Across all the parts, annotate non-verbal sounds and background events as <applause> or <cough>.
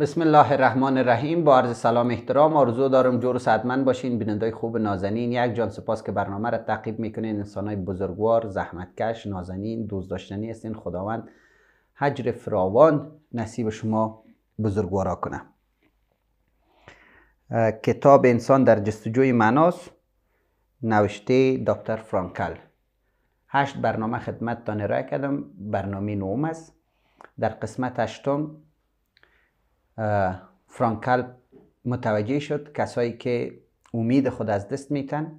بسم الله الرحمن الرحیم با عرض سلام احترام آرزو دارم جور صدمن باشین بینندای خوب نازنین یک جان سپاس که برنامه را تعقیب میکنین های بزرگوار زحمتکش نازنین دوست داشتنی هستین خداوند حجر فراوان نصیب شما بزرگوارا کنه کتاب انسان در جستجوی مناس نوشته دکتر فرانکل هشت برنامه تانه رای کردم برنامه نوم است در قسمت هشتم فرانکل متوجه شد کسایی که امید خود از دست میتن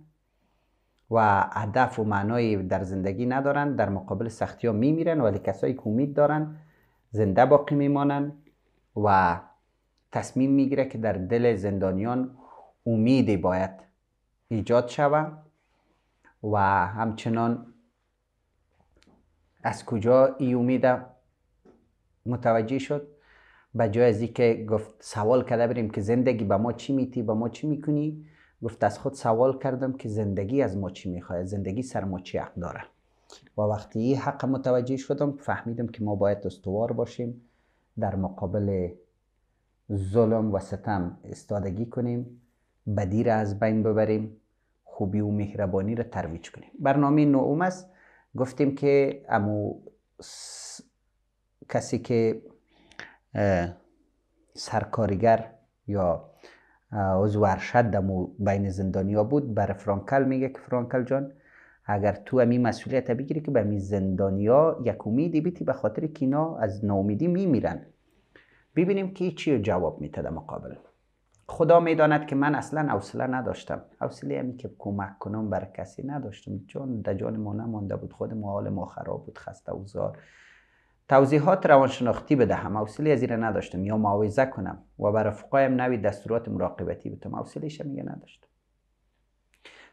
و هدف و معنای در زندگی ندارن در مقابل سختی ها میمیرن ولی کسایی که امید دارن زنده باقی میمانن و تصمیم میگیره که در دل زندانیان امیدی باید ایجاد شود و همچنان از کجا ای امید متوجه شد به جای از که گفت سوال کرده بریم که زندگی به ما چی میتی به ما چی میکنی گفت از خود سوال کردم که زندگی از ما چی میخواد زندگی سر ما چی حق داره و وقتی حق متوجه شدم فهمیدم که ما باید استوار باشیم در مقابل ظلم و ستم استادگی کنیم بدی را از بین ببریم خوبی و مهربانی را ترویج کنیم برنامه نوم است گفتیم که امو کسی که سرکارگر یا عضو ارشد دمو بین زندانیا بود بر فرانکل میگه که فرانکل جان اگر تو امی مسئولیت بگیری که به می زندانیا یک امیدی بیتی به خاطر که اینا از ناامیدی میمیرن ببینیم که چی جواب میته در مقابل خدا میداند که من اصلا اوصله نداشتم اوصله امی یعنی که کمک کنم بر کسی نداشتم جان در جان ما نمانده بود خود ما حال ما خراب بود خسته و توضیحات روانشناختی بدهم حوصله از این نداشتم یا معاوضه کنم و برای رفقایم نوی دستورات مراقبتی بتم حوصلهش میگه نداشتم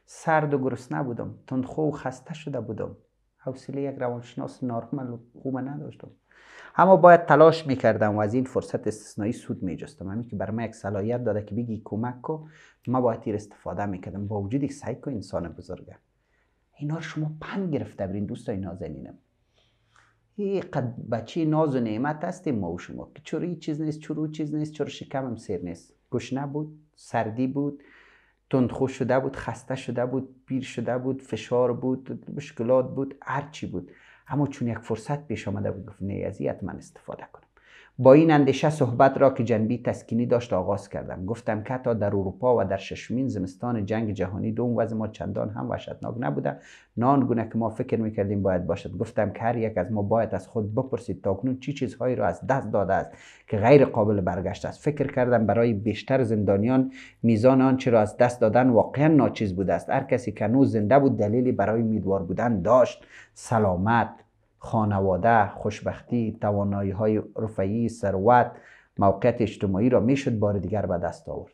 سرد و گرست بودم تندخو و خسته شده بودم حوصله یک روانشناس نارمل و خوبه نداشتم اما باید تلاش میکردم و از این فرصت استثنایی سود میجستم همین که بر من یک صلاحیت داده که بگی کمک کو ما باید ایر استفاده میکردم با وجود یک انسان بزرگه اینا شما پند گرفته برین دوستای نازنینم ای قد بچه ناز و نعمت هستیم ما و شما که چرا این چیز نیست چرا چیز نیست چرا شکمم سیر نیست گشنه بود سردی بود خوش شده بود خسته شده بود پیر شده بود فشار بود مشکلات بود هر چی بود اما چون یک فرصت پیش آمده بود گفت نه از من استفاده کنم با این اندیشه صحبت را که جنبی تسکینی داشت آغاز کردم گفتم که حتی در اروپا و در ششمین زمستان جنگ جهانی دوم وضع ما چندان هم وحشتناک نبوده نان گونه که ما فکر میکردیم باید باشد گفتم که هر یک از ما باید از خود بپرسید تا کنون چی چیزهایی را از دست داده است که غیر قابل برگشت است فکر کردم برای بیشتر زندانیان میزان آنچه را از دست دادن واقعا ناچیز بوده است هر کسی که هنوز زنده بود دلیلی برای امیدوار بودن داشت سلامت خانواده، خوشبختی، توانایی های رفعی، ثروت، موقعیت اجتماعی را میشد بار دیگر به دست آورد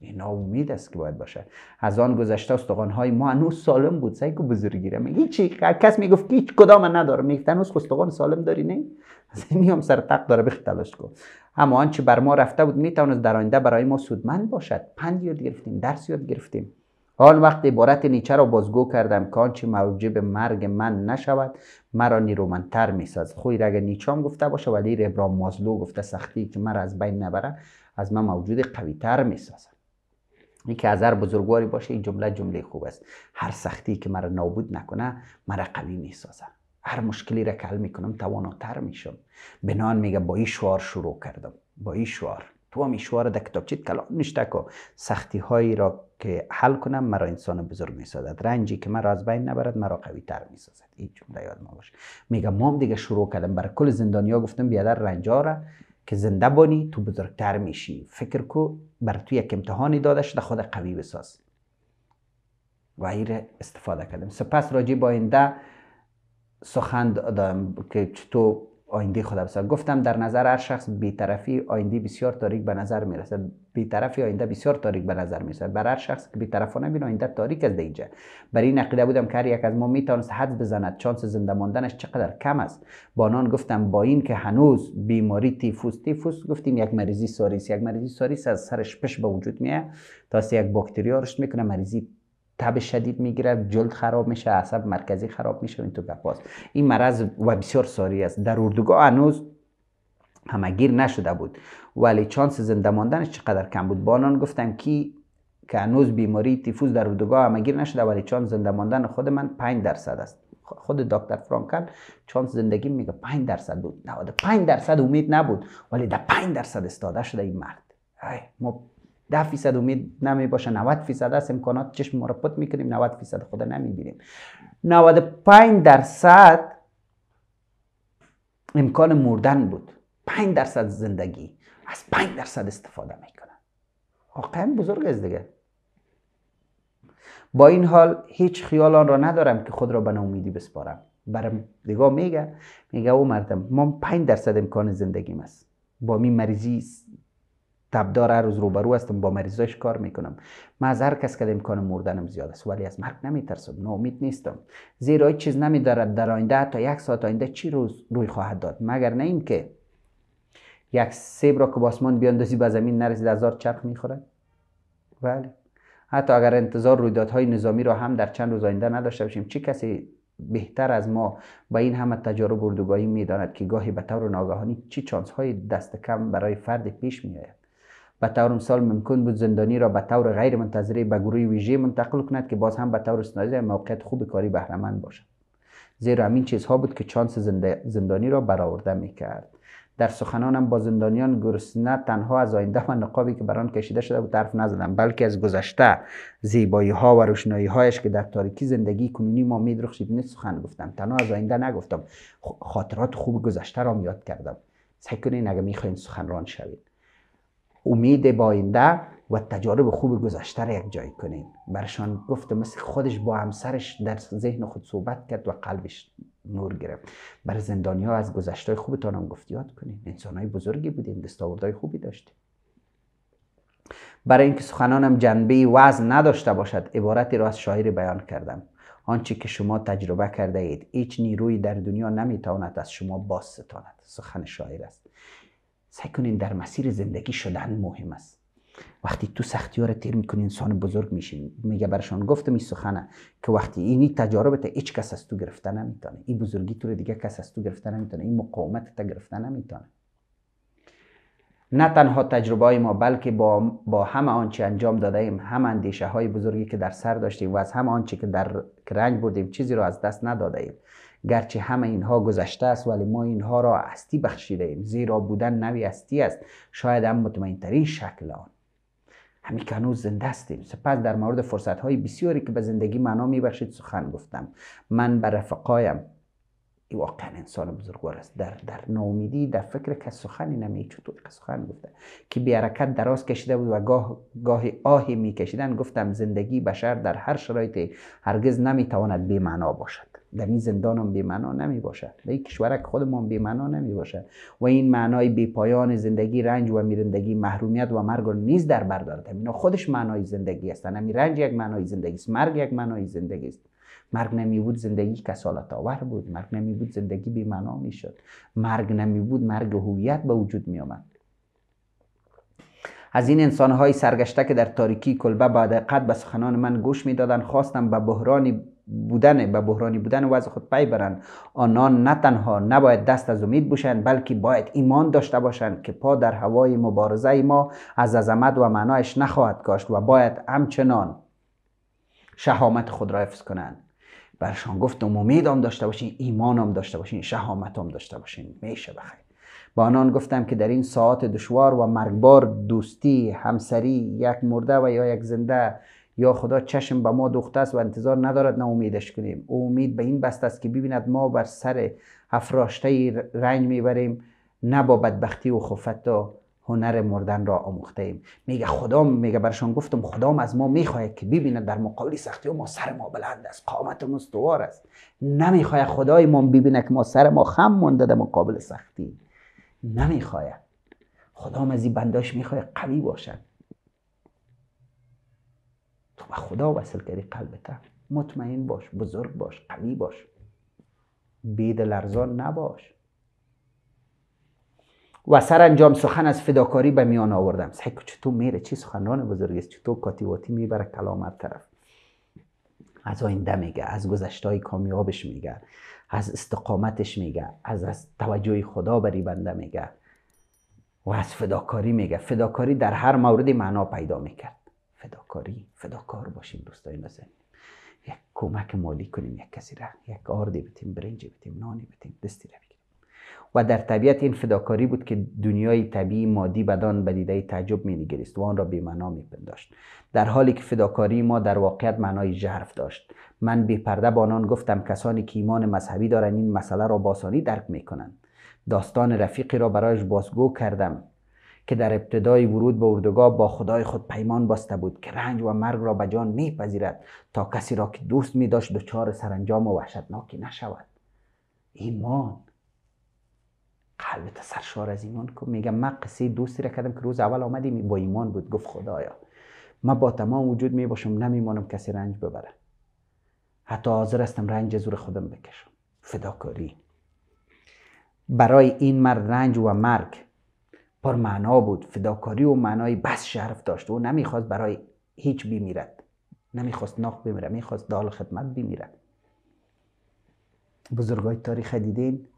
این امید است که باید باشه از آن گذشته استخوان های ما هنوز سالم بود سعی که بزرگی میگه کس میگفت که هیچ کدام ندارم میگفت هنوز استخوان سالم داری نه از این هم سر تق داره بخ تلاش کن اما آنچه بر ما رفته بود میتواند در آینده برای ما سودمند باشد پند یاد گرفتیم درس یاد گرفتیم حال وقتی عبارت نیچه را بازگو کردم که آنچه موجب مرگ من نشود مرا نیرومندتر میسازد خوی اگر نیچام گفته باشه ولی ابرام مازلو گفته سختی که مرا از بین نبره از من موجود قویتر میسازد این که از هر بزرگواری باشه این جمله جمله خوب است هر سختی که مرا نابود نکنه مرا قوی میسازد هر مشکلی را که حل میکنم تواناتر میشم بنان میگه با این شعار شروع کردم با این شعار تو هم این شعار در کلام نشته که سختی هایی را که حل کنم مرا انسان بزرگ میسازد رنجی که مرا از بین نبرد مرا قوی تر میسازد سازد این جمله یاد ما باشه میگم مام دیگه شروع کردم بر کل زندانیا گفتم بیادر رنجا را که زنده بانی تو بزرگتر میشی فکر کو بر تو یک امتحانی داده شده خود قوی بساز و ایره استفاده کردم سپس راجی با سخند سخن دادم که چطور آینده خود بسازد گفتم در نظر هر شخص بیطرفی آینده بسیار تاریک به نظر میرسد بیطرفی آینده بسیار تاریک به نظر میرسد بر هر شخص که بیطرفانه بین آینده تاریک از دیجه برای این عقیده بودم که هر یک از ما میتونه حد بزند چانس زنده ماندنش چقدر کم است با گفتم با این که هنوز بیماری تیفوس تیفوس گفتیم یک مریضی ساریس یک مریضی ساریس از سرش پش به وجود میاد تا یک باکتریا رشد میکنه مریضی تب شدید میگیره جلد خراب میشه عصب مرکزی خراب میشه این تو بپاس این مرض و بسیار ساری است در اردوگاه هنوز همگیر نشده بود ولی چانس زنده ماندنش چقدر کم بود بانان گفتم کی که هنوز بیماری تیفوز در اردوگاه همگیر نشده ولی چانس زنده ماندن خود من 5 درصد است خود دکتر فرانکل چانس زندگی میگه 5 درصد بود 95 درصد امید نبود ولی در 5 درصد استاده شده این مرد ما ده فیصد امید نمی باشه 90 فیصد از امکانات چشم ما را پت میکنیم 90 فیصد خود نمیبینیم 95 درصد امکان مردن بود 5 درصد زندگی از 5 درصد استفاده میکنن واقعا بزرگ است دیگه با این حال هیچ خیال آن را ندارم که خود را به ناامیدی بسپارم برم دیگه میگه میگه او مردم ما 5 درصد امکان زندگیم است با می مریضی تبدار هر روز روبرو هستم با مریضاش کار میکنم ما از هر کس که امکان مردنم زیاد است ولی از مرگ نمیترسم ناامید نیستم زیرا چیز نمیدارد در آینده تا یک ساعت آینده چی روز روی خواهد داد مگر نه اینکه یک سیب را که باسمان بیاندازی به زمین نرسید هزار چرخ میخورد بله حتی اگر انتظار رویدادهای نظامی را هم در چند روز آینده نداشته باشیم چه کسی بهتر از ما با این همه تجارب اردوگاهی میداند که گاهی به طور ناگهانی چه چانس های دست کم برای فرد پیش میآید به طور مثال ممکن بود زندانی را به طور غیر منتظره به گروه ویژه منتقل کند که باز هم به طور استثنایی موقعیت خوب کاری بهرمند باشد زیرا همین چیزها بود که چانس زندانی را برآورده میکرد در سخنانم با زندانیان گرسنه تنها از آینده و نقابی که بران کشیده شده بود حرف نزدم بلکه از گذشته زیبایی ها و روشنایی هایش که در تاریکی زندگی کنونی ما میدرخشید نیست سخن گفتم تنها از آینده نگفتم خاطرات خوب گذشته را یاد کردم سعی کنین میخواین سخنران شوید امید باینده و تجارب خوب گذشته را یک جای کنیم برشان گفته مثل خودش با همسرش در ذهن خود صحبت کرد و قلبش نور گرفت بر زندانی ها از گذشته خوبتان هم گفت یاد کنیم. انسان های بزرگی بودیم های خوبی داشتیم برای اینکه سخنانم جنبه وزن نداشته باشد عبارتی را از شاعری بیان کردم آنچه که شما تجربه کرده اید هیچ نیروی در دنیا نمیتواند از شما باز ستاند سخن شاعر است سعی کنین در مسیر زندگی شدن مهم است وقتی تو سختی رو تیر میکنی انسان بزرگ میشین میگه برشان گفتم این سخنه که وقتی اینی تجاربت هیچ کس از تو گرفته نمیتونه این بزرگی تو رو دیگه کس از تو گرفته نمیتونه این مقاومت تا گرفته نمیتونه نه تنها تجربه ما بلکه با, با همه آنچه انجام داده ایم هم اندیشه های بزرگی که در سر داشتیم و از هم آنچه که در رنگ بودیم، چیزی رو از دست نداده ایم گرچه همه اینها گذشته است ولی ما اینها را هستی بخشیده ایم زیرا بودن نوی هستی است شاید هم مطمئن ترین شکل آن همی که هنوز زنده هستیم سپس در مورد فرصت های بسیاری که به زندگی معنا میبخشید سخن گفتم من به رفقایم ای واقعا انسان بزرگوار است در در ناامیدی در فکر که سخنی نمی چطور که سخن گفته که بی حرکت دراز کشیده بود و گاه گاهی آهی میکشیدن گفتم زندگی بشر در هر شرایطی هرگز نمیتواند بی معنا باشد در این زندان هم بیمعنا نمی باشد در این کشورک بیمعنا نمی و این معنای پایان زندگی رنج و میرندگی محرومیت و مرگ نیز در بر دارد اینا خودش معنای زندگی است همین رنج یک معنای زندگی است مرگ یک معنای زندگی است مرگ نمی بود زندگی کسالت آور بود مرگ نمی بود زندگی بیمعنا می شد مرگ نمی بود مرگ هویت به وجود می آمد از این انسان سرگشته که در تاریکی کلبه بعد دقت به سخنان من گوش میدادن خواستم به بحران بودن به بحرانی بودن وضع خود پی برند آنان نه تنها نباید دست از امید بوشند بلکه باید ایمان داشته باشند که پا در هوای مبارزه ما از عظمت و معنایش نخواهد کاشت و باید همچنان شهامت خود را حفظ کنند برشان گفتم امید هم داشته باشین ایمان هم داشته باشین شهامت هم داشته باشین میشه بخیر با آنان گفتم که در این ساعت دشوار و مرگبار دوستی همسری یک مرده و یا یک زنده یا خدا چشم به ما دوخته است و انتظار ندارد نه امیدش کنیم او امید به این بست است که ببیند ما بر سر افراشته رنج میبریم نه با بدبختی و خفت و هنر مردن را آموخته ایم میگه خدا میگه برشان گفتم خدام از ما میخواهد که ببیند در مقابل سختی و ما سر ما بلند است قامت استوار است نمیخواهد خدای ما ببیند که ما سر ما خم مانده در مقابل سختی نمیخواهد خدام از این بنداش میخواهد قوی باشد و خدا وصل کردی قلبت مطمئن باش بزرگ باش قوی باش بید لرزان نباش و سرانجام سخن از فداکاری به میان آوردم سعی چطور میره چی سخنان بزرگی است چطور کاتیواتی میبره کلام هر طرف از آینده میگه از گذشتهای کامیابش میگه از استقامتش میگه از از توجه خدا بری بنده میگه و از فداکاری میگه فداکاری در هر مورد معنا پیدا میکرد فداکاری فداکار باشیم دوستای نازنین یک کمک مالی کنیم یک کسی را یک آردی بتیم برنجی بتیم نانی بتیم دستی را بگیریم و در طبیعت این فداکاری بود که دنیای طبیعی مادی بدان به دیده تعجب می نگریست و آن را بی معنا می پنداشت در حالی که فداکاری ما در واقعیت معنای جرف داشت من بی پرده با آنان گفتم کسانی که ایمان مذهبی دارند این مسئله را با درک می کنند داستان رفیقی را برایش بازگو کردم که در ابتدای ورود به اردوگاه با خدای خود پیمان باسته بود که رنج و مرگ را به جان میپذیرد تا کسی را که دوست می داشت دچار سرانجام و وحشتناکی نشود ایمان قلبت سرشار از ایمان کن میگم من قصه دوستی را کردم که روز اول آمدیم با ایمان بود گفت خدایا من با تمام وجود می باشم نمیمانم کسی رنج ببره حتی حاضر هستم رنج زور خودم بکشم فداکاری برای این مرد رنج و مرگ پر معنا بود فداکاری و معنای بس شرف داشت او نمیخواست برای هیچ بیمیرد نمیخواست ناخ بمیره میخواست دال خدمت بمیره بزرگای تاریخ دیدین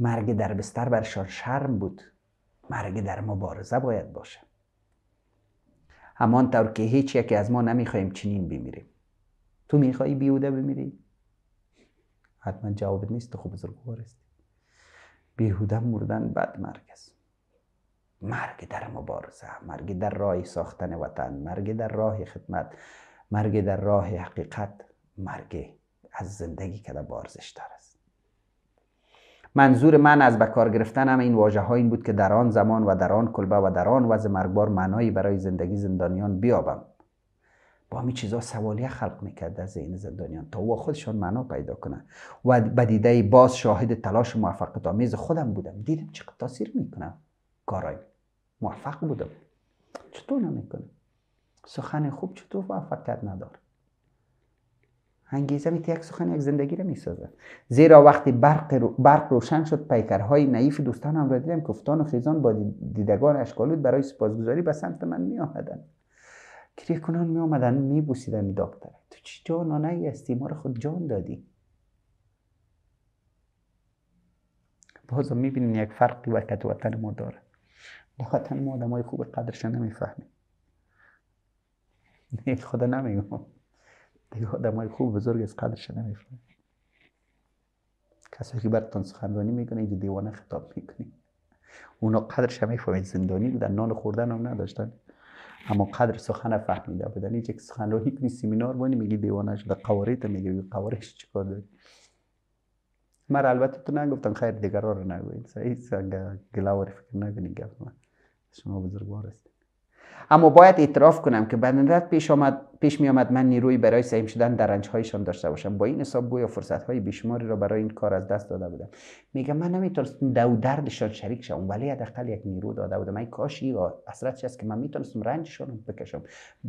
مرگ در بستر برشان شرم بود مرگ در مبارزه باید باشه همانطور که هیچ یکی از ما نمیخوایم چنین بمیریم تو میخوایی بیهوده بمیری؟ حتما جواب نیست تو بزرگوار است بیهوده مردن بد مرگ مرگ در مبارزه مرگ در راه ساختن وطن مرگ در راه خدمت مرگ در راه حقیقت مرگ از زندگی که در بارزش دار است منظور من از بکار هم این واجه ها این بود که در آن زمان و در آن کلبه و در آن وضع مرگبار معنایی برای زندگی زندانیان بیابم با همین چیزا سوالیه خلق میکرد از این زندانیان تا او خودشان معنا پیدا کنن و بدیده باز شاهد تلاش موفقیت آمیز خودم بودم دیدم چقدر تاثیر میکنم کارای موفق بودم چطور نمیکنه سخن خوب چطور موفقیت نداره انگیزه میتی یک سخن یک زندگی رو میسازه زیرا وقتی برق, برق روشن شد پیکرهای نعیف دوستانم را دیدم کفتان و خیزان با دیدگان اشکالود برای سپاسگزاری به سمت من می آمدن کریه کنان می آمدن می بوسیدن تو چی جانانه هستی ما خود جان دادی بازم بینیم یک فرقی وقت وطن ما داره وطن ما های خوب قدرش نمیفهمیم <laughs> نه یعنی خدا نمیگم دیگه های خوب بزرگ از قدرش نمیفهمیم کسی که براتون سخنرانی میکنه اینجا دیوانه خطاب میکنی اونا قدرش همه فهمید زندانی بودن نان خوردن هم نداشتن اما قدر سخن فهمیده بودن اینجا که سخنرانی کنی سیمینار بانی میگی دیوانه شده قواره تا میگی قوارش چیکار داری من البته تو نگفتم خیر دیگرها رو نگوید سعی سنگ گلاوری فکر گفت من شما بزرگوار هستید اما باید اعتراف کنم که به پیش, آمد، پیش می آمد من نیروی برای سعیم شدن در رنجهایشان داشته باشم با این حساب گویا فرصت های بیشماری را برای این کار از دست داده بودم میگم من نمیتونستم دو دردشان شریک شوم ولی حداقل یک نیرو داده بودم ای کاش این است که من میتونستم رنجشان رو بکشم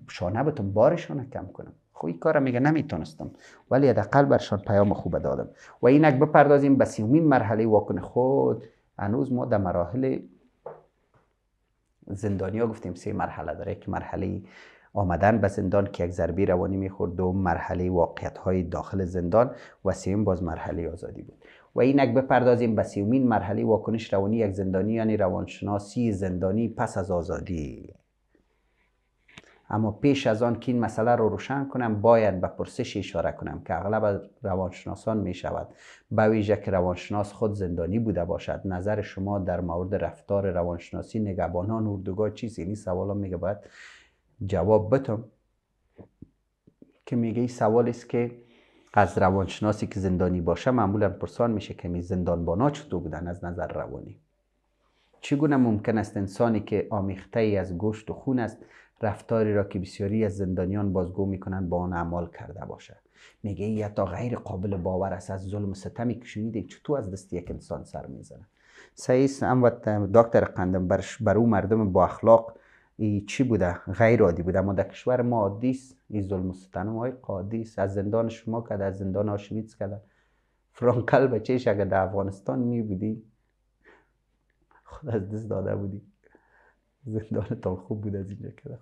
شانه بتون بارشان کم کنم خب این کار میگه نمیتونستم ولی حداقل برشان پیام خوب دادم و اینک بپردازیم به سیومین مرحله واکن خود هنوز ما در مراحل زندانیا گفتیم سه مرحله داره که مرحله آمدن به زندان که یک ضربه روانی میخورد دوم مرحله واقعیت های داخل زندان و سیم باز مرحله آزادی بود و اینک بپردازیم به سیومین مرحله واکنش روانی یک زندانی یعنی روانشناسی زندانی پس از آزادی اما پیش از آن که این مسئله رو روشن کنم باید به پرسش اشاره کنم که اغلب روانشناسان می شود به ویژه که روانشناس خود زندانی بوده باشد نظر شما در مورد رفتار روانشناسی نگبانان اردوگاه چیست یعنی سوالا میگه باید جواب بتم که میگه این سوال است که از روانشناسی که زندانی باشه معمولا پرسان میشه که می زندانبانا چطور بودن از نظر روانی چگونه ممکن است انسانی که آمیخته ای از گوشت و خون است رفتاری را که بسیاری از زندانیان بازگو میکنند با آن اعمال کرده باشد میگه ای تا غیر قابل باور است از ظلم و ستمی که شنیده چطور از دست یک انسان سر میزنه سعیس هم دکتر قندم بر او مردم با اخلاق ای چی بوده غیر عادی بوده ما در کشور ما عادی است این ظلم و ستم های قادی است از زندان شما کرده از زندان آشویتس کرده فرانکل بچهش اگر در افغانستان می بودی خود از دست داده بودی زندانتان خوب بود از اینجا که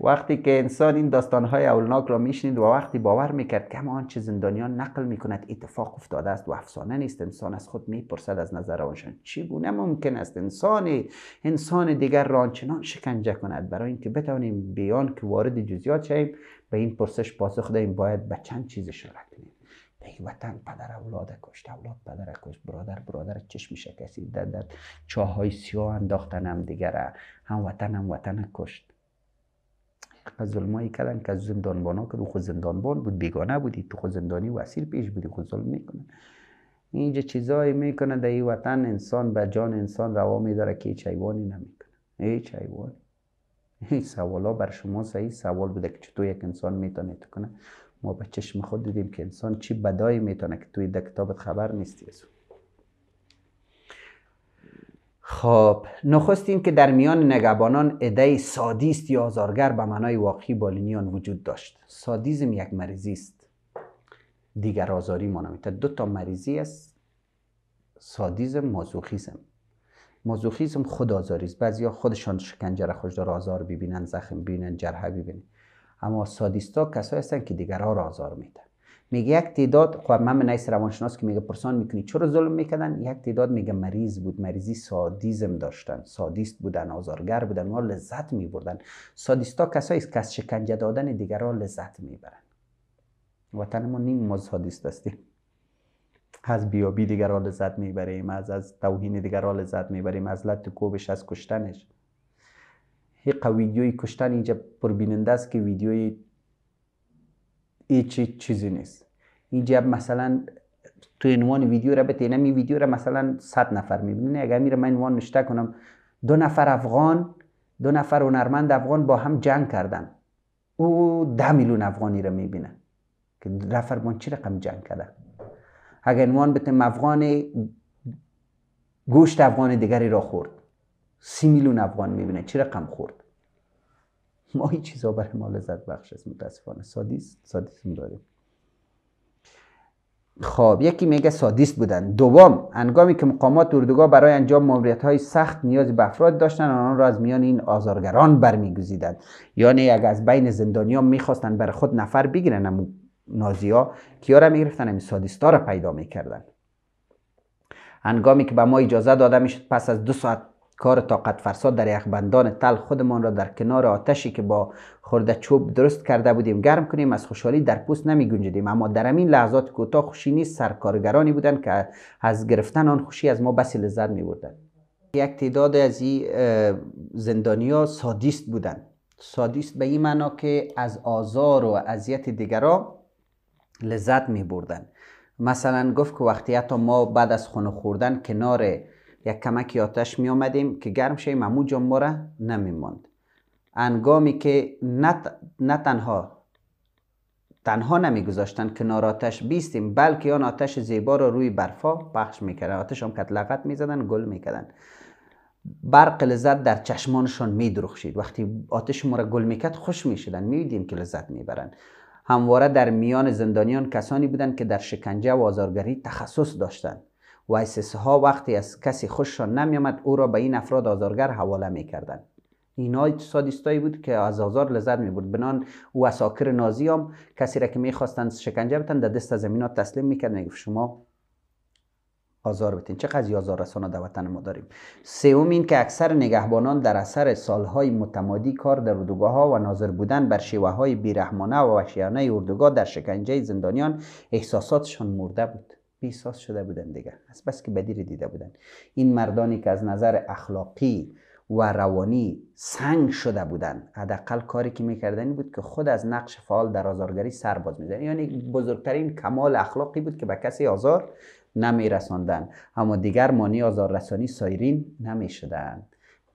وقتی که انسان این داستانهای اولناک را میشنید و وقتی باور میکرد که همان آنچه زندانیان نقل میکند اتفاق افتاده است و افسانه نیست انسان از خود میپرسد از نظر آنشان چگونه ممکن است انسان انسان دیگر را آنچنان شکنجه کند برای اینکه بتوانیم بیان که وارد جزئیات شویم به این پرسش پاسخ دهیم باید به چند چیز اشاره کنیم ای وطن پدر اولاد کشت اولاد پدر کشت برادر برادر چشم کسی در در های سیاه انداختن هم دیگره هم وطن هم وطن کشت از ظلمایی کردن که از زندانبان که رو خود زندانبان بود بیگانه بودی تو خود زندانی و اسیر پیش بودی خود ظلم میکنن اینجا چیزایی میکنه در این وطن انسان به جان انسان روا میداره که هیچ حیوانی نمیکنه هیچ حیوانی این بر شما صحیح سوال بوده که چطور یک انسان میتونه کنه ما به چشم خود دیدیم که انسان چی بدایی میتونه که توی کتابت خبر نیستی از خب نخست این که در میان نگهبانان عده سادیست یا آزارگر به معنای واقعی بالینیان وجود داشت سادیزم یک مریضی است دیگر آزاری ما دو تا مریضی است سادیزم مازوخیزم مازوخیزم خود آزاری است ها خودشان شکنجه را خوش آزار ببینن زخم ببینن جرحه ببینن اما سادیستا کسایی هستن که دیگرها را آزار میدن میگه یک تعداد خب من من نیست روانشناس که میگه پرسان میکنی چرا ظلم میکنن یک تعداد میگه مریض بود مریضی سادیزم داشتن سادیست بودن آزارگر بودن و لذت میبردن سادیستا کسایی است که از شکنجه دادن دیگرها لذت میبرن وطن ما نیم ما سادیست هستیم از بیابی دیگرها لذت میبریم از از توهین دیگرها لذت میبریم از لط کوبش از کشتنش حق ویدیوی کشتن اینجا پربیننده است که ویدیوی هیچ چیزی نیست اینجا مثلا تو عنوان ویدیو را به این ویدیو را مثلا 100 نفر میبینه اگر میره من عنوان نشته کنم دو نفر افغان دو نفر هنرمند افغان با هم جنگ کردن او ده میلیون افغانی را میبینه که رفرمان چی رقم جنگ کردن اگر عنوان بتیم افغان گوشت افغان دیگری را خورد سی میلیون افغان میبینه چی رقم خورد ما این چیزا برای ما لذت بخش است متاسفانه سادیست داریم خب یکی میگه سادیست بودن دوم انگامی که مقامات اردوگاه برای انجام ماموریت های سخت نیاز به افراد داشتن آنان را از میان این آزارگران برمیگزیدند یعنی اگر از بین زندانیا میخواستن بر خود نفر بگیرن امو نازیا کیا را میگرفتن امی سادیستا را پیدا میکردن انگامی که به ما اجازه داده میشد پس از دو ساعت کار طاقت فرسا در یخبندان تل خودمان را در کنار آتشی که با خورده چوب درست کرده بودیم گرم کنیم از خوشحالی در پوست نمی گنجدیم اما در این لحظات کوتاه خوشی نیست سرکارگرانی بودند که از گرفتن آن خوشی از ما بسی لذت می بودن یک تعداد از این زندانیا سادیست بودند سادیست به این معنا که از آزار و اذیت دیگران لذت می بردن مثلا گفت که وقتی حتی ما بعد از خونه خوردن کنار یک کمکی آتش می آمدیم که گرم شیم امو جا ما را نمی انگامی که نه, تنها تنها نمی گذاشتن کنار آتش بیستیم بلکه آن آتش زیبا را روی برفا پخش میکردن آتش هم کتلقت زدن گل میکردن برق لذت در چشمانشان میدرخشید وقتی آتش ما گل میکرد خوش میشدن میدیدیم که لذت میبرند همواره در میان زندانیان کسانی بودند که در شکنجه و آزارگری تخصص داشتند و ها وقتی از کسی خوششان نمیامد او را به این افراد آزارگر حواله میکردند اینا اقتصادیستایی بود که از آزار لذت می بود بنان او اساکر نازی هم کسی را که میخواستند شکنجه بتن در دست ها تسلیم میکرد میگفت شما آزار بتین چقدر آزار رسانه در وطن ما داریم سوم این که اکثر نگهبانان در اثر سالهای متمادی کار در اردوگاه ها و ناظر بودن بر شیوه های بیرحمانه و وحشیانه اردوگاه در شکنجه زندانیان احساساتشان مرده بود بیساز شده بودن دیگه از بس که بدی دیده بودن این مردانی که از نظر اخلاقی و روانی سنگ شده بودن حداقل کاری که میکردنی بود که خود از نقش فعال در آزارگری سر باز میزن یعنی بزرگترین کمال اخلاقی بود که به کسی آزار نمی اما دیگر مانی آزار رسانی سایرین نمی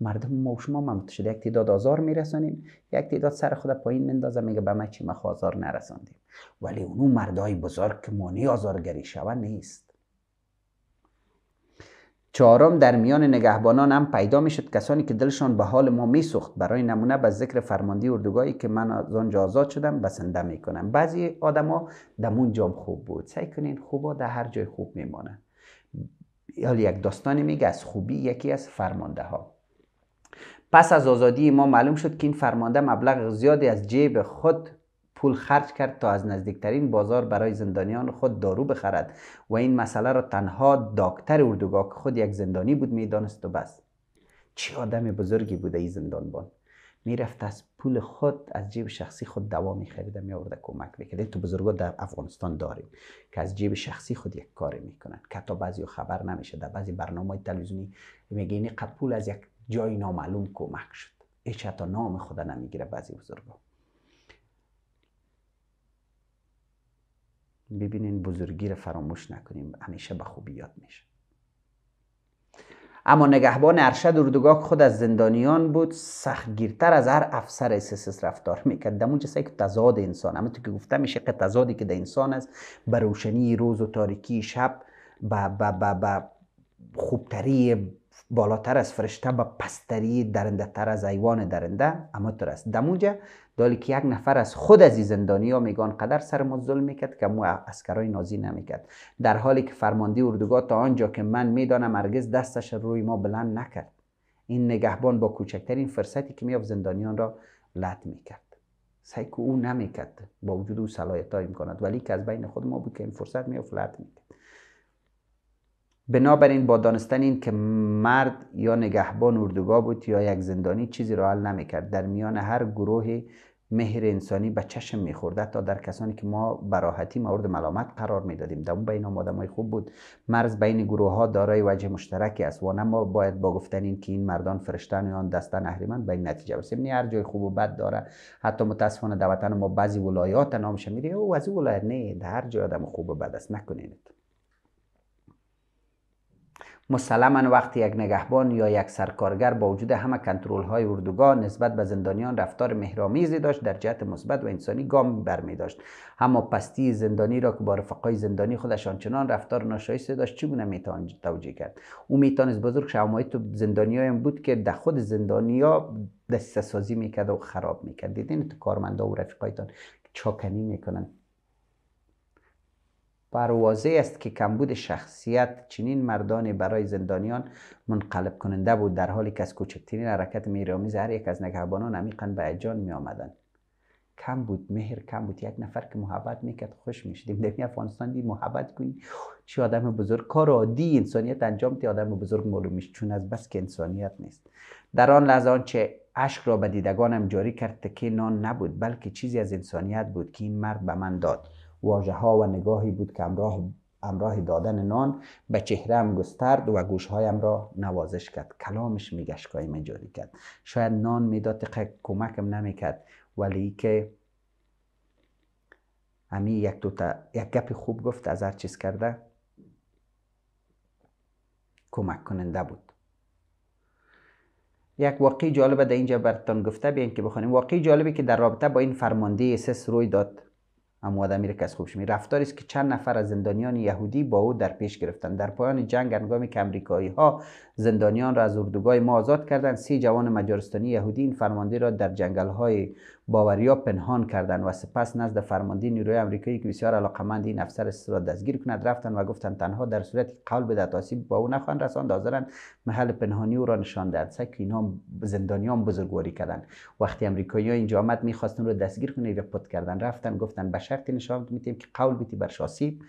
مردم ما و شما شده یک تعداد آزار میرسانیم یک تعداد سر خود پایین مندازه میگه به ما چی ما خب آزار نرساندیم ولی اونو مردای بزرگ که مانی آزارگری شوه نیست چهارم در میان نگهبانان هم پیدا میشد کسانی که دلشان به حال ما میسوخت برای نمونه به ذکر فرماندهی اردوگاهی که من از آنجا آزاد شدم بسنده میکنم بعضی آدما دمون جام خوب بود سعی کنین خوبا در هر جای خوب میمانه حالا یک داستانی میگه از خوبی یکی از فرمانده ها پس از آزادی ما معلوم شد که این فرمانده مبلغ زیادی از جیب خود پول خرج کرد تا از نزدیکترین بازار برای زندانیان خود دارو بخرد و این مسئله را تنها داکتر اردوگاه که خود یک زندانی بود میدانست و بس چه آدم بزرگی بوده این زندانبان میرفت از پول خود از جیب شخصی خود دوا می آورده کمک میکرد تو بزرگا در افغانستان داریم که از جیب شخصی خود یک کاری میکنن که تا بعضی خبر نمیشه در بعضی برنامه تلویزیونی میگه این پول از یک جای نامعلوم کمک شد هیچ حتی نام خدا نمیگیره بعضی بزرگا ببینین بزرگی رو فراموش نکنیم همیشه به خوبی یاد میشه اما نگهبان ارشد اردوگاه خود از زندانیان بود سختگیرتر از هر افسر اسسس رفتار میکرد در س که تضاد انسان اما تو که گفته میشه که تضادی که در انسان است به روشنی روز و تاریکی شب به خوبتری بالاتر از فرشته به پستری درنده تر از ایوان درنده اما تر است دموجه دالی که یک نفر از خود از زندانی ها میگان قدر سر ما ظلم میکرد که مو اسکرای نازی نمیکرد در حالی که فرمانده اردوگاه تا آنجا که من میدانم هرگز دستش روی ما بلند نکرد این نگهبان با کوچکترین فرصتی که میاب زندانیان را لط میکرد سعی که او نمیکرد با وجود او صلاحیت ها ولی که از بین خود ما بود که این فرصت میافت لط بنابراین با دانستن این که مرد یا نگهبان اردوگاه بود یا یک زندانی چیزی را حل نمیکرد در میان هر گروه مهر انسانی به چشم میخورد تا در کسانی که ما براحتی مورد ملامت قرار میدادیم در اون بین آدم های خوب بود مرز بین گروه ها دارای وجه مشترکی است و ما باید با گفتن این که این مردان فرشتن یا دستن اهریمن به این نتیجه برسیم یعنی هر جای خوب و بد داره حتی متاسفانه در ما بعضی ولایات نامش میره او از این نه در هر جای آدم خوب و بد است نکنید مسلما وقتی یک نگهبان یا یک سرکارگر با وجود همه کنترل های اردوگاه نسبت به زندانیان رفتار مهرامیزی داشت در جهت مثبت و انسانی گام برمی داشت اما پستی زندانی را که با رفقای زندانی خودش آنچنان رفتار ناشایسته داشت چگونه میتوان توجیه کرد او میتوانست بزرگ شمایت زندانی هم بود که در خود زندانیا دسته سازی میکرد و خراب میکرد دیدین تو کارمندا و رفیقایتان چاکنی میکنن بر واضح است که کمبود شخصیت چنین مردان برای زندانیان منقلب کننده بود در حالی که از کوچکترین حرکت میرامیز هر یک از نگهبانان عمیقا به اجان می آمدند کم بود مهر کم بود یک نفر که محبت میکرد خوش میشدیم در افغانستان دی محبت کنی چی آدم بزرگ کار عادی انسانیت انجام دی آدم بزرگ معلوم میشه چون از بس که انسانیت نیست در آن لحظه آنچه عشق را به دیدگانم جاری کرد که نان نبود بلکه چیزی از انسانیت بود که این مرد به من داد واجه ها و نگاهی بود که امراه امراه دادن نان به چهره هم گسترد و گوش هایم را نوازش کرد کلامش میگشکای مجاری کرد شاید نان میداد کمک کمکم نمیکرد ولی که امی یک, دو تا یک گپ خوب گفت از هر چیز کرده کمک کننده بود یک واقعی جالبه در اینجا براتان گفته بیان که بخونیم واقعی جالبی که در رابطه با این فرمانده سس روی داد اما آدمی را کس خوبش می رفتاری است که چند نفر از زندانیان یهودی با او در پیش گرفتند در پایان جنگ انگامی که امریکایی ها زندانیان را از اردوگاه ما آزاد کردند سه جوان مجارستانی یهودی این فرمانده را در جنگل های باوریا پنهان کردند و سپس نزد فرمانده نیروی آمریکایی که بسیار علاقمند این افسر را دستگیر کند رفتند و گفتند تنها در صورتی که قول به آسیب با او نخواهند رساند حاضرند محل پنهانی او را نشان دهند سگ اینها زندانیان بزرگواری کردند وقتی ها اینجا آمد میخواستن رو دستگیر کنه رپورت کردن رفتن گفتن به شرطی نشان میتیم که قول بیتی بر آسیب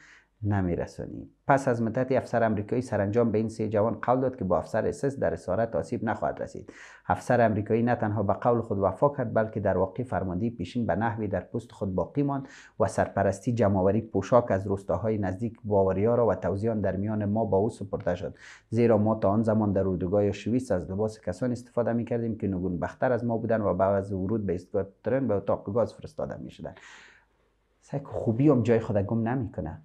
نمیرسانیم پس از مدتی افسر امریکایی سرانجام به این سه جوان قول داد که با افسر اسس در اسارت آسیب نخواهد رسید افسر امریکایی نه تنها به قول خود وفا کرد بلکه در واقع فرماندهی پیشین به نحوی در پست خود باقی ماند و سرپرستی جمعآوری پوشاک از روستاهای نزدیک باوریا را و توزیان در میان ما با او سپرده شد زیرا ما تا آن زمان در اردوگاه شویس از لباس کسانی استفاده میکردیم که نگون بختر از ما بودند و بعد از ورود به ایستگاه ترن به اتاق گاز فرستاده میشدند سگ خوبی هم جای خود نمیکنه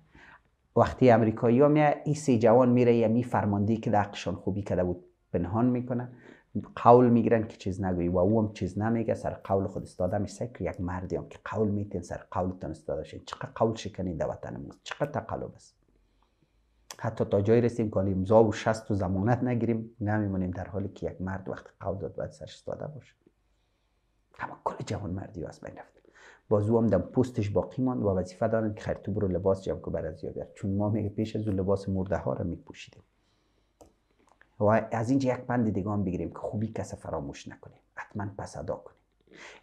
وقتی امریکایی ها میه این سی جوان میره یه می فرماندهی که دقشان خوبی کده بود پنهان میکنن قول میگیرن که چیز نگویی و او هم چیز نمیگه سر قول خود استاده میشه که یک مردی هم که قول میتین سر قولتان استاده شد چقدر قول شکنید در ما چقدر تقلب است حتی تا جایی رسیم که امضا و شست و زمانت نگیریم نمیمونیم در حالی که یک مرد وقت قول داد باید سرش استاده باشه اما کل جوان مردی هست بین بازو هم در پوستش باقی ماند و وظیفه دارن که خیر تو لباس جمع که بر از چون ما میگه پیش از اون لباس مرده ها رو میپوشیدیم و از اینجا یک پند دیگه هم بگیریم که خوبی کس فراموش نکنیم حتما پس ادا کنیم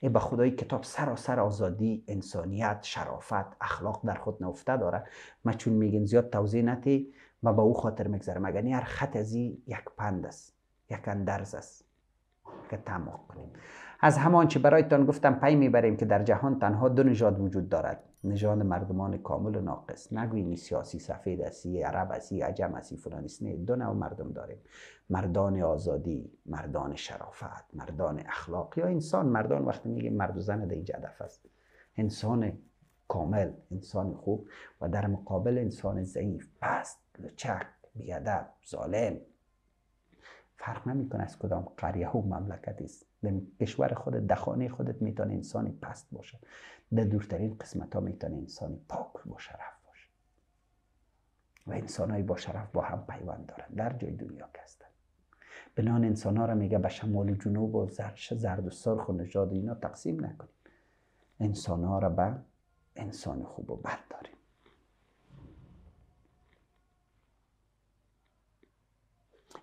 ای به خدای کتاب سراسر آزادی انسانیت شرافت اخلاق در خود نفته داره ما چون میگن زیاد توضیح نتی ما به او خاطر میگذرم اگر هر خط از یک پند است یک اندرز است که تمام کنیم از همان چه برایتان گفتم پی میبریم که در جهان تنها دو نژاد وجود دارد نژاد مردمان کامل و ناقص نگوینی سیاسی سفید اسی عرب اسی عجم است فلان دو نوع مردم داریم مردان آزادی مردان شرافت مردان اخلاق یا انسان مردان وقتی میگه مرد و زن در جدف است انسان کامل انسان خوب و در مقابل انسان ضعیف پست لچک بیادب ظالم فرق نمیکنه از کدام قریه و مملکت است در کشور خودت در خانه خودت میتونه انسان پست باشه در دورترین قسمت ها میتونه انسانی پاک با شرف باشه و انسان های با شرف با هم پیوند دارن در جای دنیا که هستن بنان انسان ها را میگه به شمال جنوب و زرش زرد و سرخ و نژاد اینا تقسیم نکنیم انسان ها را به انسان خوب و بد داریم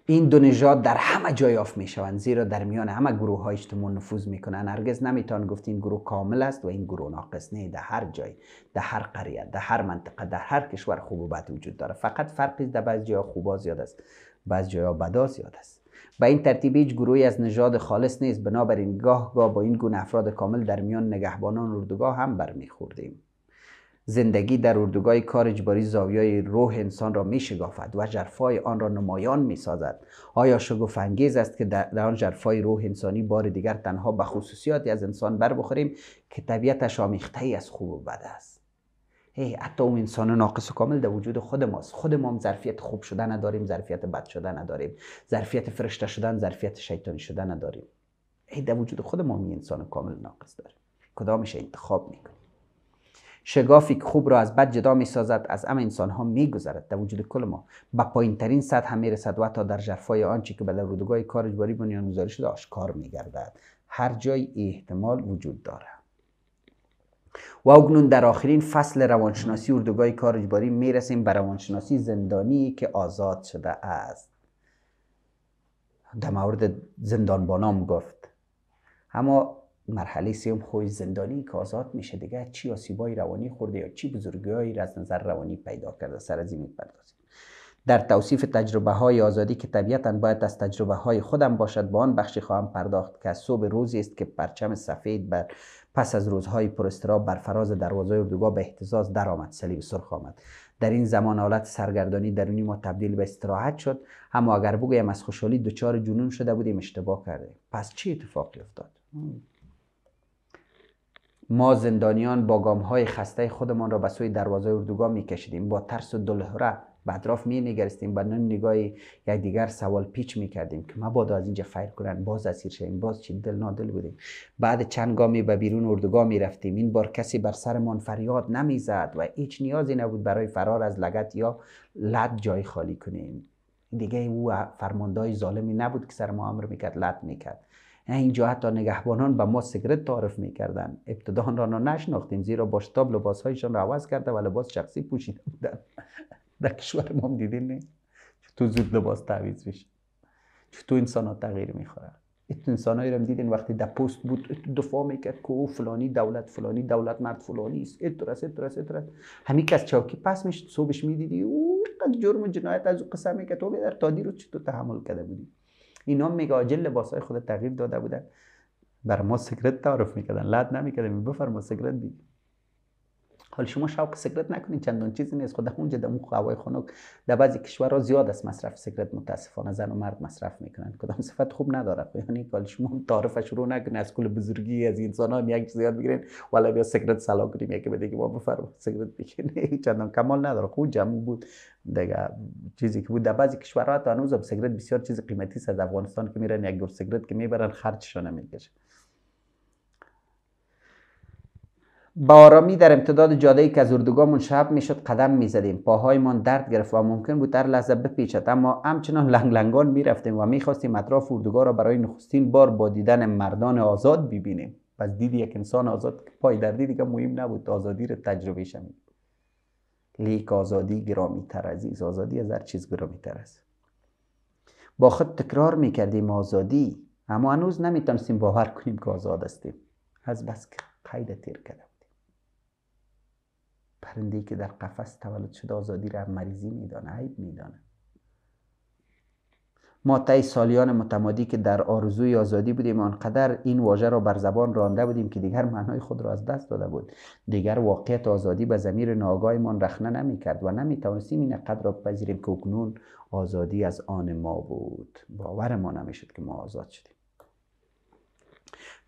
این دو نژاد در همه جای یافت می شوند زیرا در میان همه گروه های اجتماع نفوذ می کنند هرگز نمیتوان گفت این گروه کامل است و این گروه ناقص نه در هر جای در هر قریه در هر منطقه در هر کشور خوب و بد وجود داره فقط فرقی در بعض خوب خوبا زیاد است بعض جایها بدا زیاد است به این ترتیب هیچ گروهی از نژاد خالص نیست بنابراین گاه گاه با این گونه افراد کامل در میان نگهبانان اردوگاه هم برمیخوردیم زندگی در اردوگاه کار اجباری زاویای روح انسان را می و جرفای آن را نمایان میسازد آیا انگیز است که در آن جرفای روح انسانی بار دیگر تنها به خصوصیاتی از انسان بر بخوریم که طبیعتش آمیخته ای از خوب و بد است ای حتی اون انسان ناقص و کامل در وجود خود ماست خود ما ظرفیت خوب شدن نداریم ظرفیت بد شدن نداریم ظرفیت فرشته شدن ظرفیت شیطانی شدن نداریم ای در وجود خود ما انسان کامل ناقص داریم کدامش انتخاب میکنیم شگافی که خوب را از بد جدا می سازد از همه انسان ها می گذرد در وجود کل ما به پایین ترین سطح هم می رسد و تا در جرفای آنچه که به رودگاه کار اجباری بنیان گذاری شده آشکار می گردد هر جای احتمال وجود دارد و اگنون در آخرین فصل روانشناسی اردوگاه کار اجباری می رسیم به روانشناسی زندانی که آزاد شده است در مورد زندانبانام گفت اما مرحله سوم خوی زندانی که آزاد میشه دیگه چی آسیبای روانی خورده یا چی بزرگی از نظر روانی پیدا کرده سر از این میپردازیم در توصیف تجربه های آزادی که طبیعتا باید از تجربه های خودم باشد با آن بخشی خواهم پرداخت که از صبح روزی است که پرچم سفید بر پس از روزهای پرسترا بر فراز دروازه اردوگاه به احتزاز درآمد صلیب سرخ آمد در این زمان حالت سرگردانی درونی ما تبدیل به استراحت شد اما اگر بگویم از خوشحالی دچار جنون شده بودیم اشتباه کرده پس چی اتفاقی افتاد ما زندانیان با گام های خسته خودمان را به سوی دروازه اردوگاه می کشیدیم با ترس و دلهره به اطراف می نگرستیم به نون نگاه دیگر سوال پیچ می کردیم که ما مبادا از اینجا فیر کنن باز اسیر شویم باز چی دل نادل بودیم بعد چند گامی به بیرون اردوگاه می رفتیم این بار کسی بر سرمان فریاد نمی زد و هیچ نیازی نبود برای فرار از لگت یا لد جای خالی کنیم دیگه او فرماندهای ظالمی نبود که سر ما امر میکرد میکرد اینجا حتی نگهبانان به ما سیگرت تعارف میکردن ابتدا آن را نشناختیم زیرا با شتاب هایشان را عوض کرده و لباس شخصی پوشیده بودن <laughs> در کشور ما دیدین نه تو زود لباس تعویض میشه تو انسان ها تغییر این انسان هایی رو دیدین وقتی در پست بود دفاع میکرد که او فلانی دولت فلانی دولت مرد فلانی است اترس اترس اترس همین کس چاکی پس میشد صبحش میدیدی او جرم جنایت از او قسم میکرد تو در تا دیروز چطور تحمل کرده بودی اینا مگاجل لباسهای خود تغییر داده بودن بر ما سیکرت تعارف میکردن لد نمیکردن بفرما سیکرت بگیر حال شما شوق سیگارت نکنین چندان چیزی نیست خود اونجا در اون هوای خنک در بعضی کشورها زیاد است مصرف سیگارت متاسفانه زن و مرد مصرف میکنن کدام صفت خوب نداره یعنی حال شما تعارف شروع نکنین از کل بزرگی از انسان ها یک زیاد بگیرین والا بیا سیگارت سلا کنیم یکی بده ما بفرما سیگارت بکنه چندان کمال نداره خود جمع بود دیگه چیزی که بود در بعضی کشورها تا هنوز سیگارت بسیار چیز قیمتی است از افغانستان که میرن یک دور سیگارت که میبرن خرجشون نمیکشه با آرامی در امتداد جاده که از اردوگاه منشعب میشد قدم میزدیم پاهایمان درد گرفت و ممکن بود در لحظه بپیچد اما همچنان <laughs> لنگ لنگان میرفتیم و میخواستیم اطراف اردوگاه را برای نخستین بار با دیدن مردان آزاد ببینیم پس دید یک انسان آزاد پای دردی دیگه مهم نبود آزادی را تجربه شمید لیک آزادی گرامی تر عزیز آزادی از هر چیز گرامی تر است با خود تکرار میکردیم آزادی اما هنوز نمیتونستیم باور کنیم که آزاد هستیم از بس قید تیر پرنده که در قفس تولد شده آزادی را مریضی میدانه عیب میدانه ما طی سالیان متمادی که در آرزوی آزادی بودیم آنقدر این واژه را بر زبان رانده بودیم که دیگر معنای خود را از دست داده بود دیگر واقعیت آزادی به زمیر ناگاهمان رخنه کرد و نمیتوانستیم این قدر را بپذیریم که اکنون آزادی از آن ما بود نمی شد که ما آزاد شدیم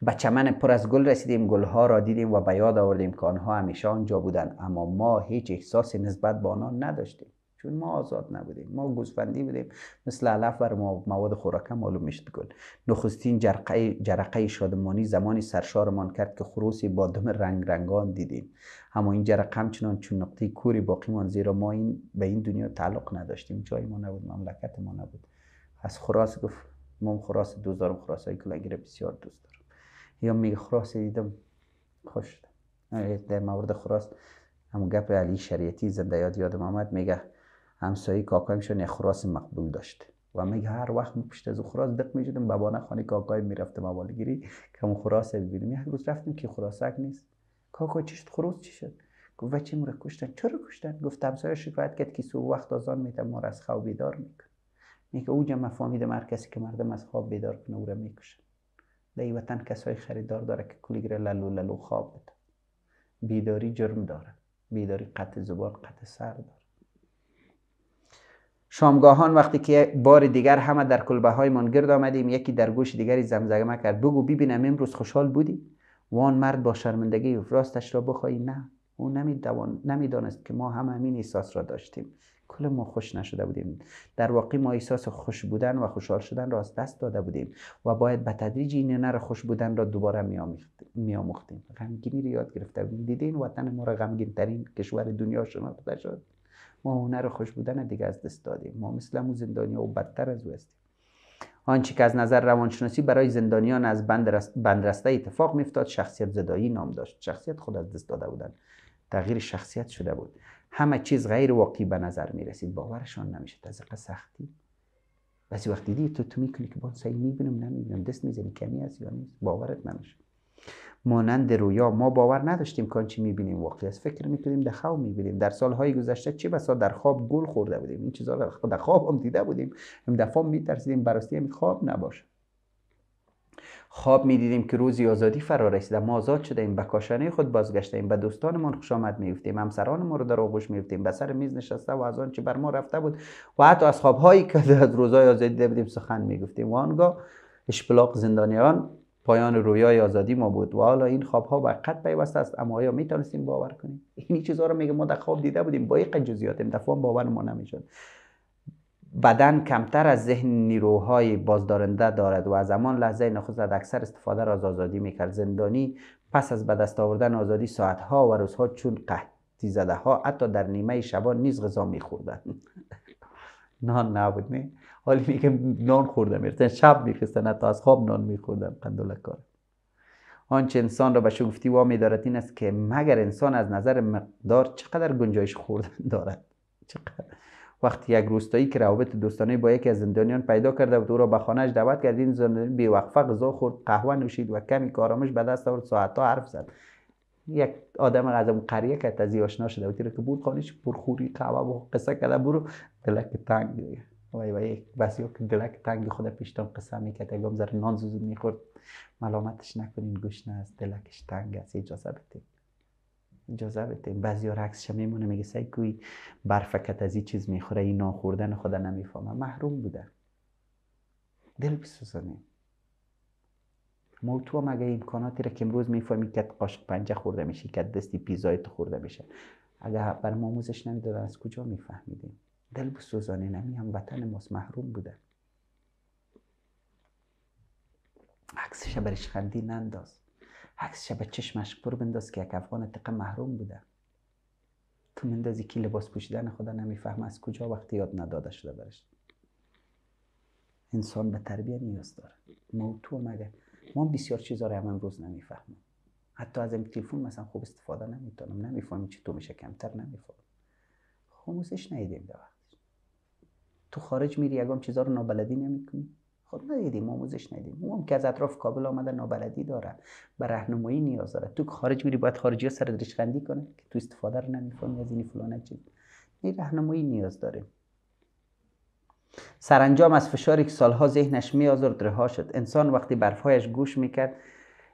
به چمن پر از گل رسیدیم گلها را دیدیم و به یاد آوردیم که آنها همیشه آنجا بودند اما ما هیچ احساسی نسبت به آنها نداشتیم چون ما آزاد نبودیم ما گوسفندی بودیم مثل علف بر مواد خوراکه معلوم میشد گل نخستین جرقه, جرقه شادمانی زمانی سرشارمان کرد که خروسی دم رنگ رنگان دیدیم اما این جرقه همچنان چون نقطه کوری باقی ماند زیرا ما این به این دنیا تعلق نداشتیم جای ما نبود مملکت ما نبود از خراس من خراس دوست دارم خراس های کلنگی بسیار دوست دارم یا میگه خراس دیدم خوش در مورد خراس همون گپ علی شریعتی زنده یاد یادم آمد میگه همسایه کاکایمشون یه خراس مقبول داشت و میگه هر وقت می پشت از خراس دق میشدم به بانه خانه کاکای میرفتم اولگیری که اون خراس ببینیم یک روز رفتیم که خراسک نیست کاکا چی شد خروس چی شد گفت بچه مرا کشتن چرا کشتن گفت همسایه شکایت کرد که سو وقت آزان میتم ما از خواب بیدار میکن میگه اوجا جمع فهمیده هر که مردم از خواب بیدار کنه او را میکشن در این وطن کسای خریدار داره که کلی للو للو خواب بده بیداری جرم داره بیداری قطع زبان قطع سر داره شامگاهان وقتی که بار دیگر همه در کلبه های من گرد آمدیم یکی در گوش دیگری زمزمه کرد بگو ببینم امروز خوشحال بودی وان مرد با شرمندگی راستش را بخوایی نه او نمیدانست که ما همه همین احساس را داشتیم کل ما خوش نشده بودیم در واقع ما احساس خوش بودن و خوشحال شدن را از دست داده بودیم و باید به تدریج این نر خوش بودن را دوباره می آموختیم غمگینی رو یاد گرفته بودیم دیدین وطن ما را غمگین ترین کشور دنیا شناخته شد ما هنر خوش بودن دیگه از دست دادیم ما مثل مو زندانیا و بدتر از او هستیم آنچه که از نظر روانشناسی برای زندانیان از بندرسته اتفاق میافتاد شخصیت زدایی نام داشت شخصیت خود از دست داده بودند تغییر شخصیت شده بود همه چیز غیر واقعی به نظر می رسید باورشان نمیشه تزقه سختی بسی وقت دیدی تو تو میکنی که سعی میبینم نمیبینم دست میزنی کمی هست یا نیست باورت نمیشه مانند رویا ما باور نداشتیم که آنچه میبینیم واقعی است فکر میکنیم در خواب میبینیم در سالهای گذشته چه بسا در خواب گل خورده بودیم این چیزها در خواب هم دیده بودیم این دفعه میترسیدیم براستی خواب نباشه خواب میدیدیم که روزی آزادی فرا رسیده ما آزاد ایم به کاشانه خود بازگشته ایم به دوستانمان خوش آمد میگفتیم همسران ما رو در آغوش میگفتیم به سر میز نشسته و از آن چه بر ما رفته بود و حتی از خوابهایی که از روزهای آزادی دیده بودیم سخن میگفتیم و آنگاه اشبلاق زندانیان پایان رویای آزادی ما بود و حالا این خوابها بر قد پیوسته است اما آیا توانستیم باور کنیم این چیزها رو میگه ما در خواب دیده بودیم با این جزئیات دفعه باور ما نمیشد بدن کمتر از ذهن نیروهای بازدارنده دارد و از همان لحظه نخست اکثر استفاده را از آزادی میکرد زندانی پس از به دست آوردن آزادی ساعتها و روزها چون قحطی زده ها حتی در نیمه شبان نیز غذا میخوردند <laughs> نان نبود نه حالی میگه نان خوردم ارتن یعنی شب میخستن حتی از خواب نان میخوردم قندولکار آنچه انسان را به شگفتی وا میدارد این است که مگر انسان از نظر مقدار چقدر گنجایش خوردن دارد چقدر وقتی یک روستایی که روابط دوستانه با یکی از زندانیان پیدا کرده بود او را به خانهش دعوت کرد این زندانی وقفه غذا خورد قهوه نوشید و کمی کارامش به دست آورد ساعتها حرف زد یک آدم از اون قریه که تزی آشنا شده بود که بود خانش پرخوری قهوه و قصه کرده برو دلک تنگ دیگه وای وای بسیار که دلک تنگ خود پیشتان قصه میکرد اگه هم نان زوزو میخورد ملامتش نکنین گوش نه از دلکش تنگ است اجازه بدید اجازه بعضی رکس چه میمونه میگه سعی کوی بر از این چیز میخوره این ناخوردن خدا نمیفهمه محروم بوده دل بسوزانه ما تو اگه امکاناتی را که امروز میفهمی که قاشق پنجه خورده میشه که دستی پیزای تو خورده میشه اگه بر ما آموزش از کجا میفهمیدیم دل بسوزانه نمی هم وطن ماست محروم بوده عکسش برش خندی ننداز عکس شب چشمش برو بنداز که یک افغان تقه محروم بوده تو مندازی که لباس پوشیدن خدا نمیفهمه از کجا وقتی یاد نداده شده برش انسان به تربیه نیاز داره ما تو مگه ما بسیار چیزا رو هم امروز نمیفهمیم حتی از این تلفن مثلا خوب استفاده نمیتونم چی تو میشه کمتر نمیفهمم خاموزش نیدیم در وقتش تو خارج میری هم چیزا رو نابلدی نمیکنی خب ندیدیم آموزش ندیدیم اون که از اطراف کابل آمده نابلدی داره به راهنمایی نیاز داره تو خارج میری باید خارجی ها سر دشخندی کنه که تو استفاده رو نمیفهمی از این فلان چیز، این راهنمایی نیاز داره سرانجام از فشاری که سالها ذهنش آزرد رها شد انسان وقتی برفهایش گوش میکرد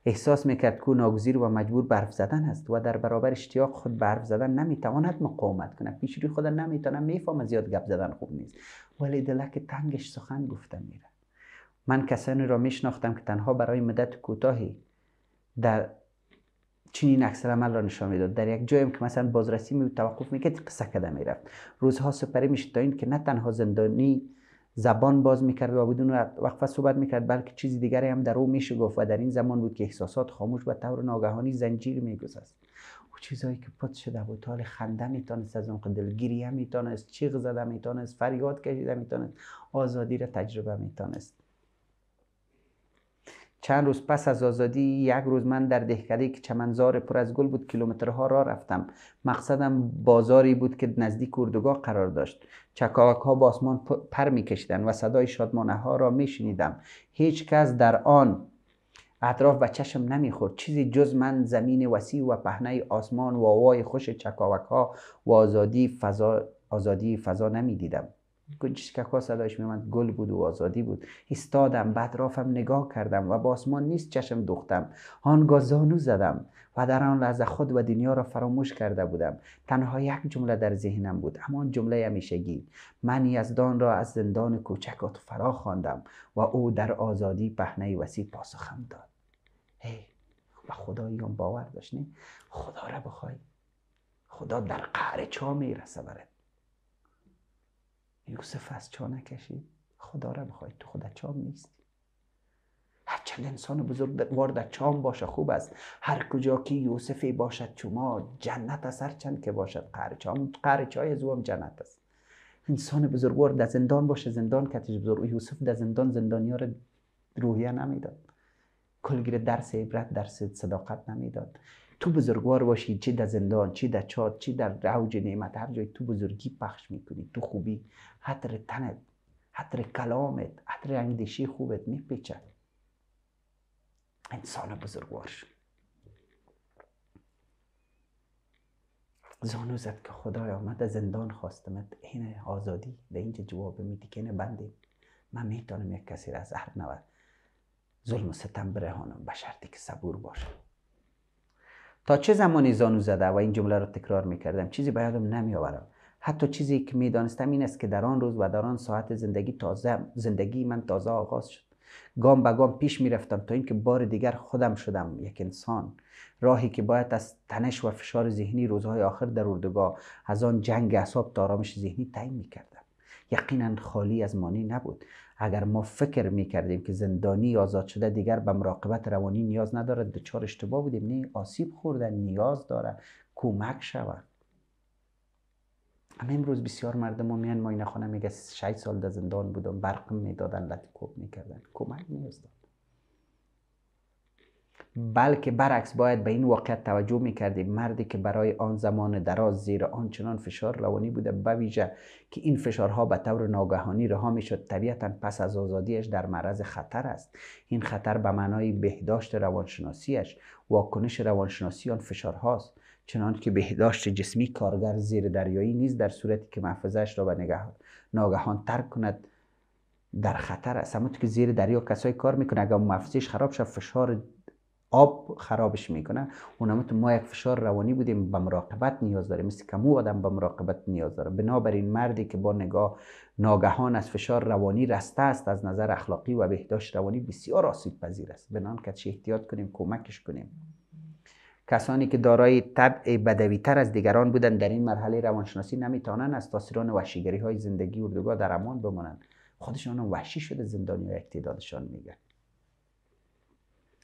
احساس میکرد که ناگزیر و مجبور برف زدن است و در برابر اشتیاق خود برف زدن نمیتواند مقاومت کند پیش روی خودم نمیتونم میفهم زیاد گپ زدن خوب نیست ولی دلک تنگش سخن گفتن میره من کسانی را میشناختم که تنها برای مدت کوتاهی در چنین اکثر عمل را نشان میداد در یک جایی که مثلا بازرسی می توقف میکرد قصه کده میرفت روزها سپری میشد تا این که نه تنها زندانی زبان باز میکرد و بدون وقفه صحبت میکرد بلکه چیزی دیگری هم در او میشه گفت و در این زمان بود که احساسات خاموش و طور ناگهانی زنجیر میگسست او چیزهایی که پت شده بود حال خنده میتانست از اون میتونست میتانست چیغ زده میتانست فریاد کشیده میتونست آزادی را تجربه میتانست چند روز پس از آزادی یک روز من در دهکده که چمنزار پر از گل بود کیلومترها را رفتم مقصدم بازاری بود که نزدیک اردوگاه قرار داشت چکاوک ها با آسمان پر میکشیدند و صدای شادمانه ها را شنیدم هیچ کس در آن اطراف به چشم نمیخورد چیزی جز من زمین وسیع و پهنه آسمان و وای خوش چکاوک ها و آزادی فضا, آزادی فضا نمیدیدم صداش صدایش میمند گل بود و آزادی بود ایستادم به اطرافم نگاه کردم و با آسمان نیست چشم دوختم آنگاه زانو زدم و در آن لحظه خود و دنیا را فراموش کرده بودم تنها یک جمله در ذهنم بود همان جمله همیشگی من یزدان را از زندان کوچکات فرا خواندم و او در آزادی پهنه وسیع پاسخم داد هی و خدایی باور داشت خدا را بخوای خدا در قهر چا میرسه برد یوسف از چا نکشید خدا را بخواید تو خود چام نیستی هرچند انسان بزرگوار وارد چام باشه خوب است هر کجا که یوسفی باشد چوما جنت است هرچند که باشد قهر چام قهر چای از هم جنت است انسان بزرگوار در زندان باشه زندان کتش بزرگ یوسف در زندان زندانیا رو روحیه نمیداد کلگیر درس عبرت درس صداقت نمیداد تو بزرگوار باشی چه در زندان چی در چاد چی در روج نعمت هر جای تو بزرگی پخش میکنی تو خوبی حتر تنت حتر کلامت حتر اندیشه خوبت میپیچه انسان بزرگوار شد زانو زد که خدای آمد، از زندان خواستمت این آزادی به اینجا جواب میدی که اینه بنده من میتونم یک کسی را از هر ظلم و ستم برهانم به شرطی که صبور باشم تا چه زمانی زانو زده و این جمله را تکرار میکردم چیزی به یادم آورم حتی چیزی که میدانستم این است که در آن روز و در آن ساعت زندگی تازه زندگی من تازه آغاز شد گام به گام پیش رفتم تا اینکه بار دیگر خودم شدم یک انسان راهی که باید از تنش و فشار ذهنی روزهای آخر در اردوگاه از آن جنگ اعصاب تا آرامش ذهنی تعیین میکردم یقینا خالی از مانی نبود اگر ما فکر میکردیم که زندانی آزاد شده دیگر به مراقبت روانی نیاز نداره دچار اشتباه بودیم نه آسیب خوردن نیاز داره کمک شود اما امروز بسیار مردم میان ماینه خانه میگه 6 سال در زندان بودم برق میدادن کوب میکردن کمک نیاز بلکه برعکس باید به این واقعیت توجه میکردیم مردی که برای آن زمان دراز زیر آنچنان فشار روانی بوده بویژه که این فشارها به طور ناگهانی رها میشد طبیعتا پس از آزادیش در معرض خطر است این خطر به معنای بهداشت روانشناسیش واکنش روانشناسی آن فشارهاست چنان که بهداشت جسمی کارگر زیر دریایی نیز در صورتی که محفظش را به نگه... ناگهان ترک کند در خطر است همونطور که زیر دریا کسایی کار میکنه اگر محفظش خراب شد فشار آب خرابش میکنه اونم تو ما یک فشار روانی بودیم به مراقبت نیاز داریم مثل کمو آدم به مراقبت نیاز داره بنابراین مردی که با نگاه ناگهان از فشار روانی رسته است از نظر اخلاقی و بهداشت روانی بسیار آسیب پذیر است بنان که چه احتیاط کنیم کمکش کنیم کسانی که دارای طبع بدوی تر از دیگران بودند در این مرحله روانشناسی نمیتوانند از تاثیران وحشیگری های زندگی اردوگاه در امان بمانند خودشان وحشی شده زندانی و اقتدادشان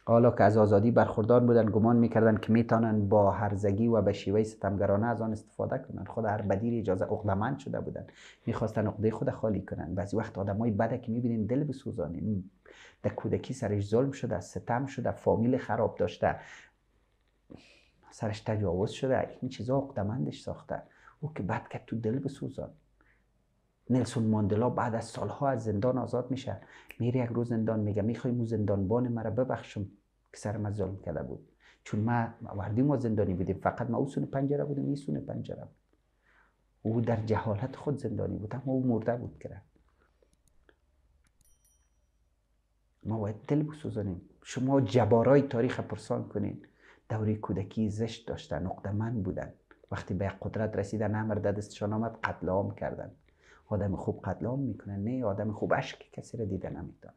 حالا که از آزادی برخوردار بودن گمان میکردن که میتونن با هرزگی و به شیوه ستمگرانه از آن استفاده کنن خود هر بدیر اجازه اقدمند شده بودن میخواستن عقده خود خالی کنن بعضی وقت آدمای بده که میبینین دل بسوزانین در کودکی سرش ظلم شده ستم شده فامیل خراب داشته سرش تجاوز شده این چیزا اقدمندش ساخته او که بد که تو دل بسوزان نلسون ماندلا بعد از سالها از زندان آزاد میشه میره یک روز زندان میگه میخوای مو زندانبان مرا ببخشم که سر من ظلم کرده بود چون ما وردی ما زندانی بودیم فقط ما او سونه پنجره بودیم این سونه پنجره بود او در جهالت خود زندانی بود اما او مرده بود کرد ما باید دل بسوزانیم شما جبارای تاریخ پرسان کنین دوری کودکی زشت داشتن نقدمن بودن وقتی به قدرت رسیدن امر دستشان آمد قتل عام کردند. آدم خوب قتل میکنن نه آدم خوب عشق کسی را دیده نمیدانه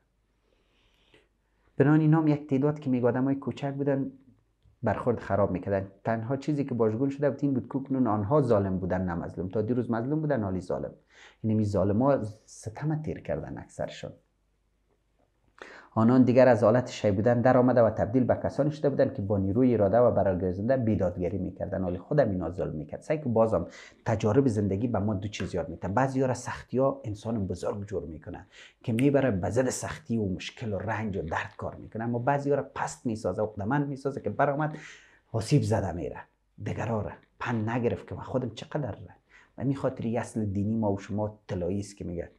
بران اینا هم یک تعداد که میگه آدم های کوچک بودن برخورد خراب میکردن تنها چیزی که باشگون شده بود این بود که آنها ظالم بودن نه مظلوم تا دیروز مظلوم بودن حالی ظالم یعنی می ظالم ها ستم تیر کردن اکثرشون آنان دیگر از حالت شی بودن در آمده و تبدیل به کسانی شده بودند که با نیروی اراده و برگردنده بیدادگری میکردن حال خودم اینا ظلم میکرد سعی که بازم تجارب زندگی به ما دو چیز یاد میده بعضی را سختی ها انسان بزرگ جور میکنن که میبره به زد سختی و مشکل و رنج و درد کار میکنه اما بعضی را پست میسازه و قدمن میسازه که برآمد آسیب زده میره دگراره پن نگرفت که من خودم چقدر و میخاطر اصل دینی ما و شما طلایی که میگه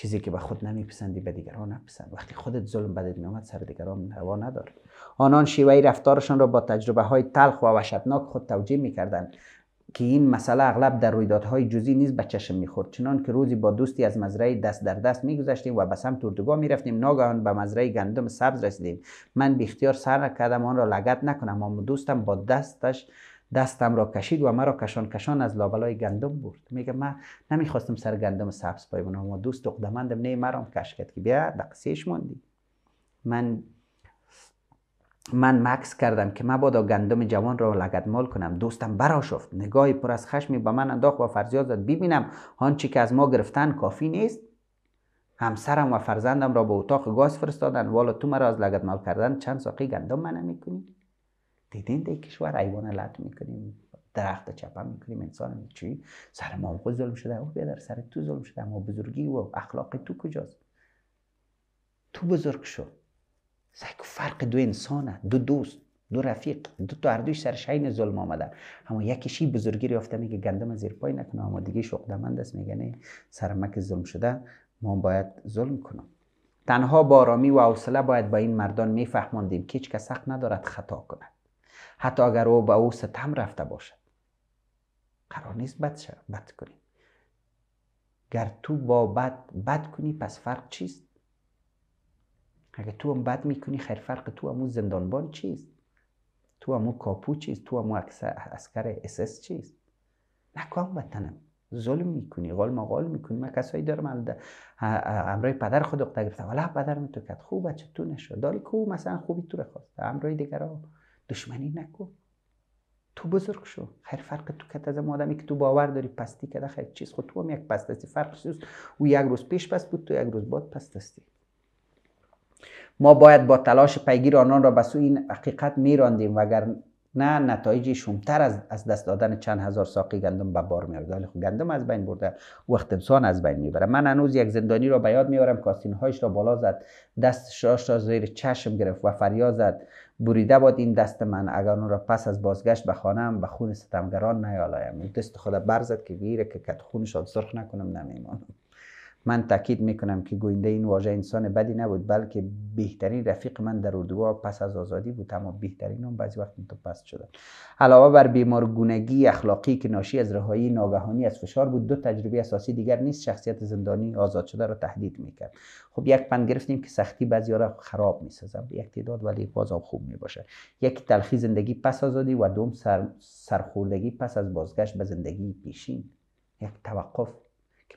چیزی که به خود نمیپسندی به دیگران نپسند وقتی خودت ظلم بدت میآمد سر دیگران روا ندار آنان شیوه رفتارشان را با تجربه های تلخ و وحشتناک خود توجیه میکردند که این مسئله اغلب در رویدادهای جزئی نیز به چشم میخورد چنان که روزی با دوستی از مزرعه دست در دست میگذشتیم و به سمت اردوگاه میرفتیم ناگهان به مزرعه گندم سبز رسیدیم من بیختیار سر کردم آن را لگت نکنم اما دوستم با دستش دستم را کشید و مرا کشان کشان از لابلای گندم برد میگه من نمیخواستم سر گندم سبز پای بنام و دوست دقدمندم نه مرام کش کرد که بیا دقسیش ماندی من من مکس کردم که مبادا گندم جوان را مال کنم دوستم شفت نگاهی پر از خشمی به من انداخت و فرزیاد زد ببینم آنچه که از ما گرفتن کافی نیست همسرم و فرزندم را به اتاق گاز فرستادن والا تو مرا از مال کردن چند ساقی گندم منم میکنی دیدین در کشور ایوان لط میکنیم درخت چپم میکنیم انسان چی سر ما خود ظلم شده او بیادر سر تو ظلم شده ما بزرگی و اخلاق تو کجاست تو بزرگ شو زیک فرق دو انسانه دو دوست دو رفیق دو تا هر سر شین ظلم آمده. اما یکیشی بزرگی یافته میگه گندم زیر پای نکنه اما دیگه شقدمند است میگه نه سرمک ظلم شده ما باید ظلم کنم تنها با آرامی و حوصله باید با این مردان میفهماندیم که هیچ کس حق ندارد خطا کند حتی اگر او به او ستم رفته باشد قرار نیست بد, شد. بد کنی گر تو با بد بد کنی پس فرق چیست اگر تو هم بد میکنی خیر فرق تو همون زندانبان چیست تو همو کاپو چیست تو همون اسکر اسس چیست نکام وطنم ظلم میکنی غال مغال میکنی من کسایی دارم امرای پدر خود اقتا گرفته ولی پدرم تو کد خوب بچه تو نشد داری که مثلا خوبی تو رو خواست امرای دیگر ها دشمنی نکو تو بزرگ شو خیر فرق تو کت از مادمی که تو باور داری پستی کده خیر چیز خود خب تو هم یک پست هستی فرق چیز او یک روز پیش پست بود تو یک روز بعد پست هستی ما باید با تلاش پیگیر آنان را به سوی این حقیقت میراندیم وگر نه نتایج شومتر از از دست دادن چند هزار ساقی گندم به بار میارد. خب گندم از بین برده وقت انسان از بین میبره من هنوز یک زندانی را به یاد میارم کاسین هایش را بالا زد دستش را زیر چشم گرفت و فریاد زد بریده باد این دست من اگر اون را پس از بازگشت به خانم به خون ستمگران نیالایم دست خدا برزد که گیره که کت خونشان سرخ نکنم نمیمانم من تاکید میکنم که گوینده این واژه انسان بدی نبود بلکه بهترین رفیق من در اردوگاه پس از آزادی بود اما بهترین هم بعضی وقت پست شدن علاوه بر بیمارگونگی اخلاقی که ناشی از رهایی ناگهانی از فشار بود دو تجربه اساسی دیگر نیست شخصیت زندانی آزاد شده را تهدید میکرد خب یک پند گرفتیم که سختی بعضی را خراب میسازد یک تعداد ولی باز خوب میباشد یک تلخی زندگی پس آزادی و دوم سر، سرخوردگی پس از بازگشت به زندگی پیشین یک توقف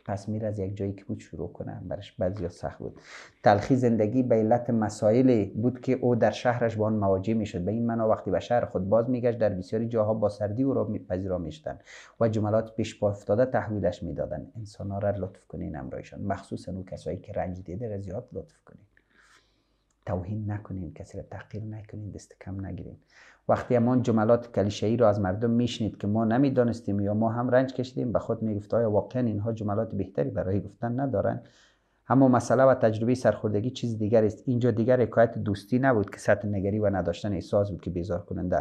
پس میره از یک جایی که بود شروع کنه، برش بعضی سخت بود تلخی زندگی به علت مسائل بود که او در شهرش با آن مواجه میشد به این معنا وقتی به شهر خود باز میگشت در بسیاری جاها با سردی او را پذیرا میشدند و جملات پیش پا افتاده تحویلش میدادند انسانها را لطف کنین امرایشان مخصوصا او کسایی که رنج دیده را زیاد لطف کنین توهین نکنین کسی را تحقیر نکنین دست کم نگیرین وقتی همان جملات کلیشه ای را از مردم میشنید که ما نمیدانستیم یا ما هم رنج کشیدیم به خود میگفت آیا واقعا اینها جملات بهتری برای گفتن ندارند اما مسئله و تجربه سرخوردگی چیز دیگر است اینجا دیگر حکایت دوستی نبود که سطح نگری و نداشتن احساس بود که بیزار کننده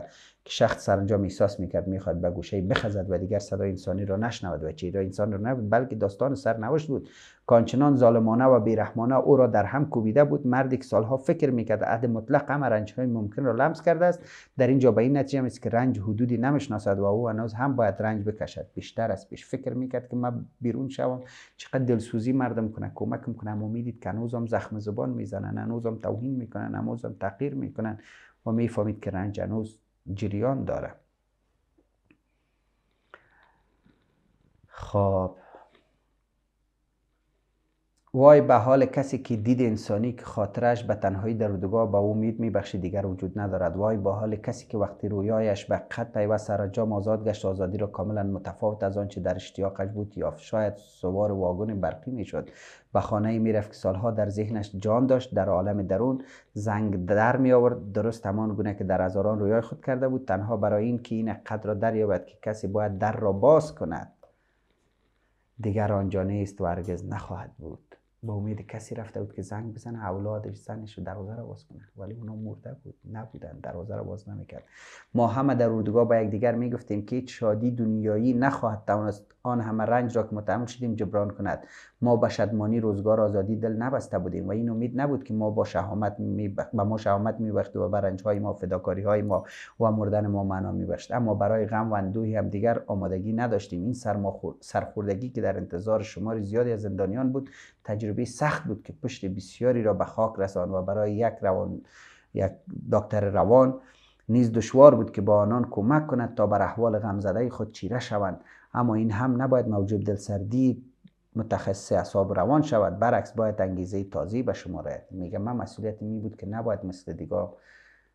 که شخص سرانجام احساس میکرد میخواد به گوشه بخزد و دیگر صدای انسانی را نشنود و چهره انسان را نبود بلکه داستان سرنوشت بود کانچنان ظالمانه و بیرحمانه او را در هم کوبیده بود مردی که سالها فکر میکرد عهد مطلق همه رنج های ممکن را لمس کرده است در اینجا به این نتیجه است که رنج حدودی نمیشناسد و او هنوز هم باید رنج بکشد بیشتر از پیش فکر میکرد که من بیرون شوم چقدر دلسوزی مردم کنه کمک کنم امیدید که هنوزم زخم زبان میزنن هنوزم توهین میکنن هنوزم تغییر میکنن و میفهمید که رنج هنوز جریان داره خب وای به حال کسی که دید انسانی که خاطرش به تنهایی در رودگاه به امید میبخشی دیگر وجود ندارد وای به حال کسی که وقتی رویایش به قد و سرانجام آزاد گشت آزادی را کاملا متفاوت از آنچه در اشتیاقش بود یافت شاید سوار واگن برقی میشد به خانه میرفت که سالها در ذهنش جان داشت در عالم درون زنگ در می آورد درست همان گونه که در هزاران رویای خود کرده بود تنها برای این که این قدر را دریابد که کسی باید در را باز کند دیگر آنجا نیست و هرگز نخواهد بود به امید کسی رفته بود که زنگ بزنه اولادش زنش دروازه رو باز کنه ولی اونا مرده بود نبودن دروازه رو باز نمیکرد ما همه در اردوگاه با یکدیگر میگفتیم که هیچ شادی دنیایی نخواهد توانست آن همه رنج را که متحمل شدیم جبران کند ما به شدمانی روزگار آزادی دل نبسته بودیم و این امید نبود که ما با شهامت می ب... با ما شهامت میبخت و برنج های ما فداکاری های ما و مردن ما معنا میبخشت اما برای غم و اندوه هم دیگر آمادگی نداشتیم این سرما خور... سرخوردگی که در انتظار شماری زیادی از زندانیان بود تجربه سخت بود که پشت بسیاری را به خاک رسان و برای یک روان یک دکتر روان نیز دشوار بود که با آنان کمک کند تا بر احوال غمزده خود چیره شوند اما این هم نباید موجب دلسردی متخصص اعصاب روان شود برعکس باید انگیزه تازی به شما رد میگه من مسئولیت می بود که نباید مثل دیگاه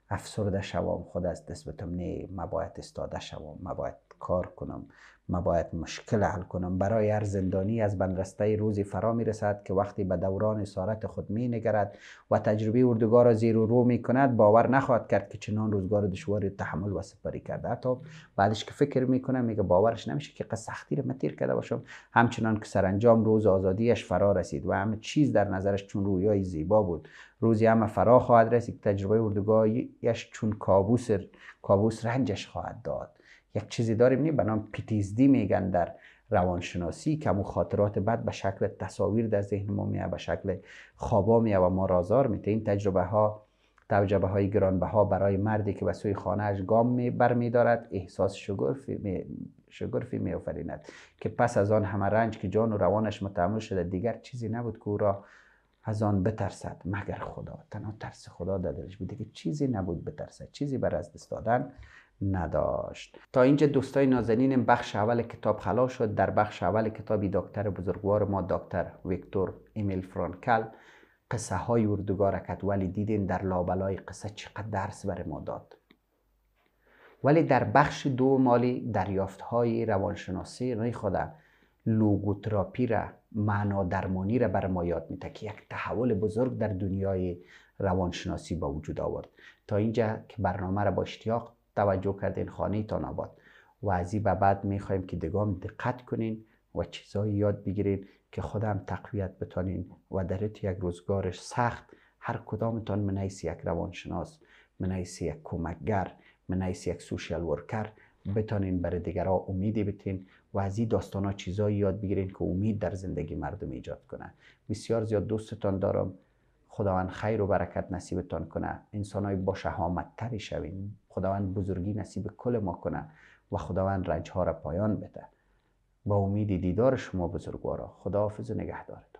افسرده شوم خود از دست بتم نه ما باید استاده شوم باید کار کنم ما باید مشکل حل کنم برای هر زندانی از بندرسته روزی فرا می رسد که وقتی به دوران سارت خود می نگرد و تجربه اردوگاه را زیر و رو می کند باور نخواهد کرد که چنان روزگار دشواری تحمل و سپری کرده حتی بعدش که فکر می میگه باورش نمیشه که قصه سختی را متیر کرده باشم همچنان که سرانجام روز آزادیش فرا رسید و همه چیز در نظرش چون رویای زیبا بود روزی همه فرا خواهد رسید تجربه اردوگاهیش چون کابوس کابوس رنجش خواهد داد یک چیزی داریم نیه، به نام پیتیزدی میگن در روانشناسی که همون خاطرات بد به شکل تصاویر در ذهن ما میاد به شکل خوابا میاد و ما رازار میته این تجربه ها تجربه های گرانبه ها برای مردی که به سوی اش گام می برمیدارد احساس شگرفی می شگرفی که پس از آن همه رنج که جان و روانش متحمل شده دیگر چیزی نبود که او را از آن بترسد مگر خدا تنها ترس خدا در دلش بوده که چیزی نبود بترسد چیزی بر از دست دادن نداشت تا اینجا دوستای نازنین بخش اول کتاب خلا شد در بخش اول کتابی دکتر بزرگوار ما دکتر ویکتور ایمیل فرانکل قصه های اردوگار ولی دیدین در لابلای قصه چقدر درس بر ما داد ولی در بخش دو مالی دریافت های روانشناسی روی خدا لوگوتراپی را معنا درمانی را بر ما یاد میده که یک تحول بزرگ در دنیای روانشناسی با وجود آورد تا اینجا که برنامه را با اشتیاق توجه کردین خانه تان آباد و از این به بعد میخوایم که دگام دقت کنین و چیزایی یاد بگیرین که خودم تقویت بتانین و در یک روزگارش سخت هر کدامتان من یک روانشناس من یک کمکگر من یک سوشیل ورکر بتانین برای دیگرها امیدی بتین و از این داستان ها چیزایی یاد بگیرین که امید در زندگی مردم ایجاد کنه بسیار زیاد دوستتان دارم خداوند خیر و برکت نصیبتان کنه انسانای با شهامتتری شوین خداوند بزرگی نصیب کل ما کنه و خداوند رنج ها را پایان بده با امید دیدار شما بزرگوارا خداحافظ و نگهدارتان